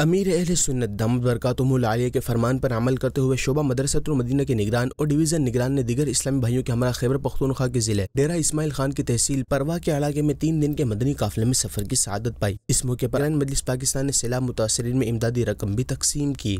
अमीर अहल सुन्नत दामद आलिया के फरमान पर अमल करते हुए शोबा मदीना के निगरान और डिवीजन निगरान ने दिगर इस्लामी भाइयों के हमारा खैबर पख्तूनख्वा के जिले डेरा इस्माइल खान की तहसील परवा के इलाके में तीन दिन के मदनी काफिले में सफर की शादत पाई इस मौके पर मजलिस पाकिस्तान ने सैलाब मुतासरी में इमदादी रकम भी तकसीम की